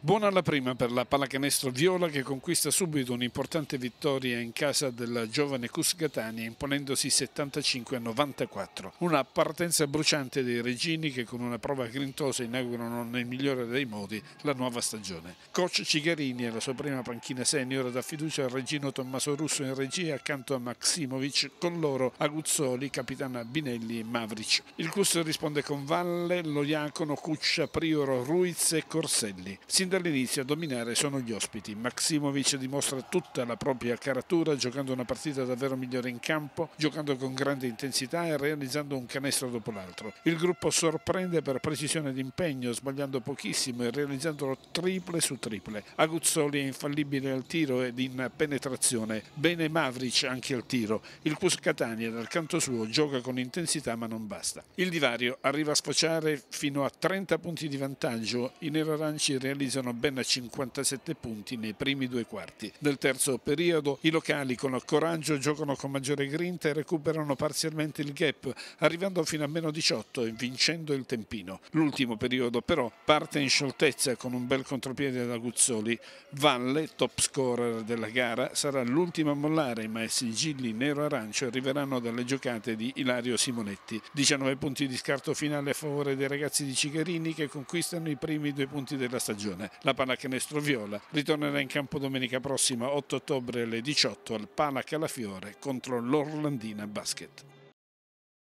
Buona alla prima per la pallacanestro Viola che conquista subito un'importante vittoria in casa della giovane Cus Cuscatania imponendosi 75 a 94. Una partenza bruciante dei Regini che con una prova grintosa inaugurano nel migliore dei modi la nuova stagione. Coach Cigarini e la sua prima panchina senior dà fiducia al Regino Tommaso Russo in regia accanto a Maximovic con loro Aguzzoli, Capitana Binelli e Mavric. Il Cus risponde con Valle, Loiacono, Cuccia, Prioro, Ruiz e Corselli. Si Sin dall'inizio a dominare sono gli ospiti. Maximovic dimostra tutta la propria caratura giocando una partita davvero migliore in campo, giocando con grande intensità e realizzando un canestro dopo l'altro. Il gruppo sorprende per precisione d'impegno, sbagliando pochissimo e realizzandolo triple su triple. Aguzzoli è infallibile al tiro ed in penetrazione, bene Mavric anche al tiro. Il Cuscatania dal canto suo gioca con intensità ma non basta. Il divario arriva a sfociare fino a 30 punti di vantaggio, i nero-aranci realizzano realizzano ben 57 punti nei primi due quarti. Nel terzo periodo i locali con coraggio giocano con maggiore grinta e recuperano parzialmente il gap, arrivando fino a meno 18 e vincendo il Tempino. L'ultimo periodo però parte in scioltezza con un bel contropiede da Guzzoli. Valle, top scorer della gara, sarà l'ultimo a mollare, ma i sigilli nero-arancio arriveranno dalle giocate di Ilario Simonetti. 19 punti di scarto finale a favore dei ragazzi di Cigarini che conquistano i primi due punti della stagione. La pallacanestro viola ritornerà in campo domenica prossima 8 ottobre alle 18 al Palaca alla Fiore contro l'Orlandina Basket.